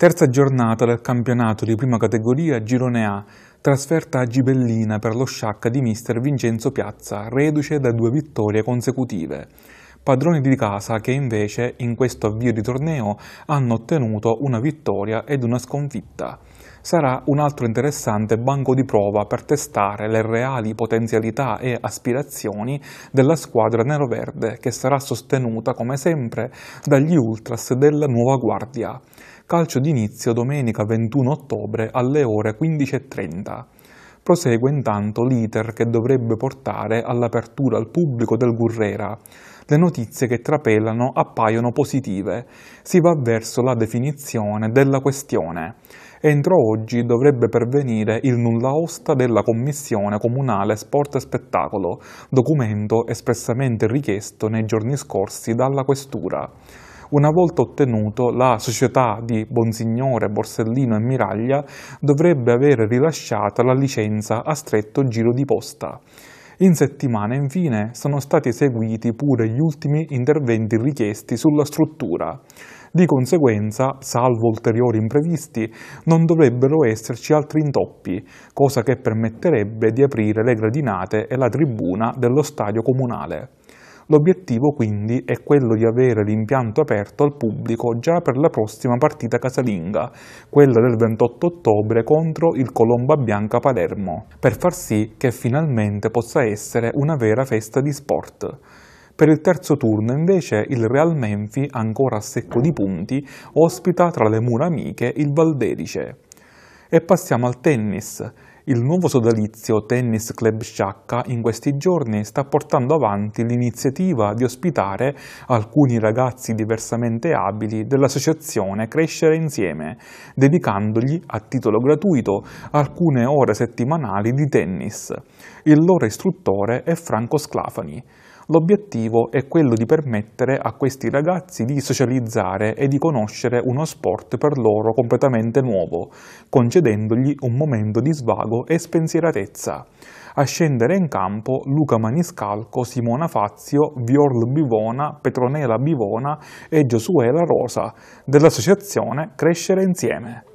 Terza giornata del campionato di prima categoria Girone A, trasferta a Gibellina per lo sciacca di mister Vincenzo Piazza, reduce da due vittorie consecutive. Padroni di casa che invece in questo avvio di torneo hanno ottenuto una vittoria ed una sconfitta sarà un altro interessante banco di prova per testare le reali potenzialità e aspirazioni della squadra nero-verde che sarà sostenuta come sempre dagli ultras della nuova guardia. Calcio d'inizio domenica 21 ottobre alle ore 15.30 prosegue intanto l'iter che dovrebbe portare all'apertura al pubblico del Gurrera. Le notizie che trapelano appaiono positive. Si va verso la definizione della questione. Entro oggi dovrebbe pervenire il nulla osta della Commissione Comunale Sport e Spettacolo, documento espressamente richiesto nei giorni scorsi dalla Questura. Una volta ottenuto, la società di Bonsignore, Borsellino e Miraglia dovrebbe aver rilasciata la licenza a stretto giro di posta. In settimana, infine, sono stati eseguiti pure gli ultimi interventi richiesti sulla struttura. Di conseguenza, salvo ulteriori imprevisti, non dovrebbero esserci altri intoppi, cosa che permetterebbe di aprire le gradinate e la tribuna dello stadio comunale. L'obiettivo quindi è quello di avere l'impianto aperto al pubblico già per la prossima partita casalinga, quella del 28 ottobre contro il Colomba Bianca Palermo, per far sì che finalmente possa essere una vera festa di sport. Per il terzo turno invece il Real Menfi, ancora a secco di punti, ospita tra le mura amiche il Valderice. E passiamo al tennis. Il nuovo sodalizio Tennis Club Sciacca in questi giorni sta portando avanti l'iniziativa di ospitare alcuni ragazzi diversamente abili dell'associazione Crescere Insieme, dedicandogli a titolo gratuito alcune ore settimanali di tennis. Il loro istruttore è Franco Sclafani. L'obiettivo è quello di permettere a questi ragazzi di socializzare e di conoscere uno sport per loro completamente nuovo, concedendogli un momento di svago e spensieratezza. A scendere in campo Luca Maniscalco, Simona Fazio, Viorl Bivona, Petronella Bivona e Giosuela Rosa dell'associazione Crescere Insieme.